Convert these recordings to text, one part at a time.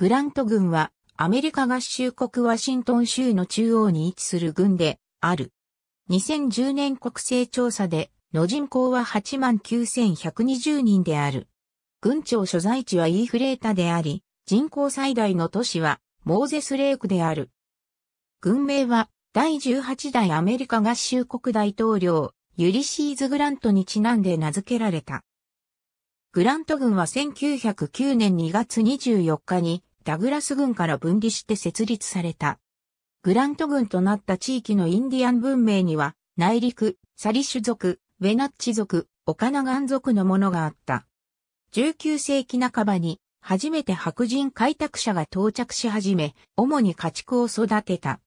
グラント軍はアメリカ合衆国ワシントン州の中央に位置する軍である。2010年国勢調査での人口は8万9120人である。軍庁所在地はイーフレータであり、人口最大の都市はモーゼスレークである。軍名は第18代アメリカ合衆国大統領ユリシーズ・グラントにちなんで名付けられた。グラント軍は1909年2月24日にダグラス軍から分離して設立された。グラント軍となった地域のインディアン文明には、内陸、サリシュ族、ウェナッチ族、オカナガン族のものがあった。19世紀半ばに、初めて白人開拓者が到着し始め、主に家畜を育てた。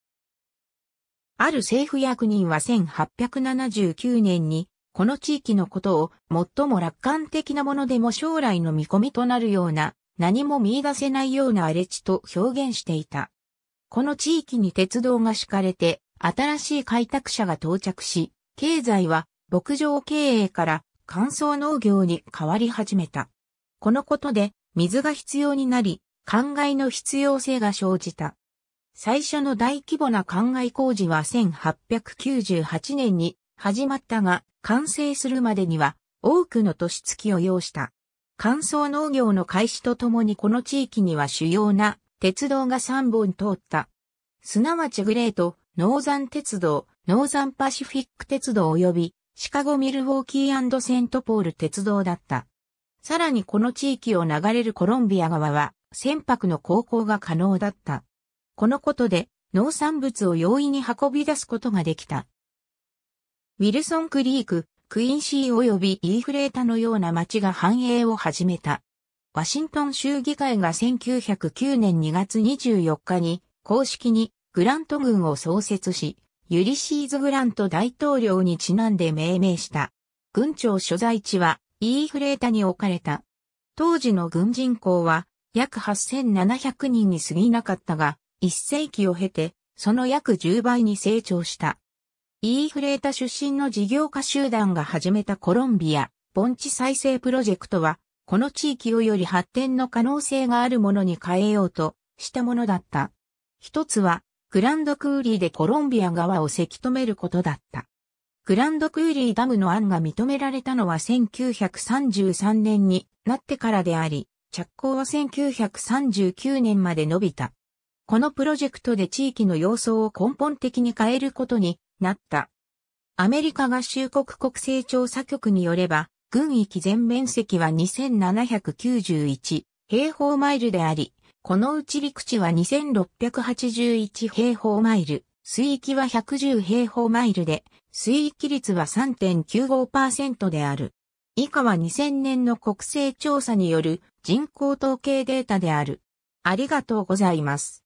ある政府役人は1879年に、この地域のことを最も楽観的なものでも将来の見込みとなるような何も見出せないような荒れ地と表現していた。この地域に鉄道が敷かれて、新しい開拓者が到着し、経済は牧場経営から乾燥農業に変わり始めた。このことで水が必要になり、灌漑の必要性が生じた。最初の大規模な灌漑工事は1898年に始まったが、完成するまでには多くの年月を要した。乾燥農業の開始とともにこの地域には主要な鉄道が3本通った。すなわちグレート、ノーザン鉄道、ノーザンパシフィック鉄道及びシカゴミルウォーキーセントポール鉄道だった。さらにこの地域を流れるコロンビア川は船舶の航行が可能だった。このことで農産物を容易に運び出すことができた。ウィルソンクリーク、クインシー及びイーフレータのような町が繁栄を始めた。ワシントン州議会が1909年2月24日に公式にグラント軍を創設し、ユリシーズ・グラント大統領にちなんで命名した。軍庁所在地はイーフレータに置かれた。当時の軍人口は約8700人に過ぎなかったが、1世紀を経て、その約10倍に成長した。イーフレータ出身の事業家集団が始めたコロンビア盆地再生プロジェクトは、この地域をより発展の可能性があるものに変えようとしたものだった。一つは、グランドクーリーでコロンビア側をせき止めることだった。グランドクーリーダムの案が認められたのは1933年になってからであり、着工は1939年まで伸びた。このプロジェクトで地域の様相を根本的に変えることになった。アメリカ合衆国国勢調査局によれば、軍域全面積は2791平方マイルであり、このうち陸地は2681平方マイル、水域は110平方マイルで、水域率は3.95%である。以下は2000年の国勢調査による人口統計データである。ありがとうございます。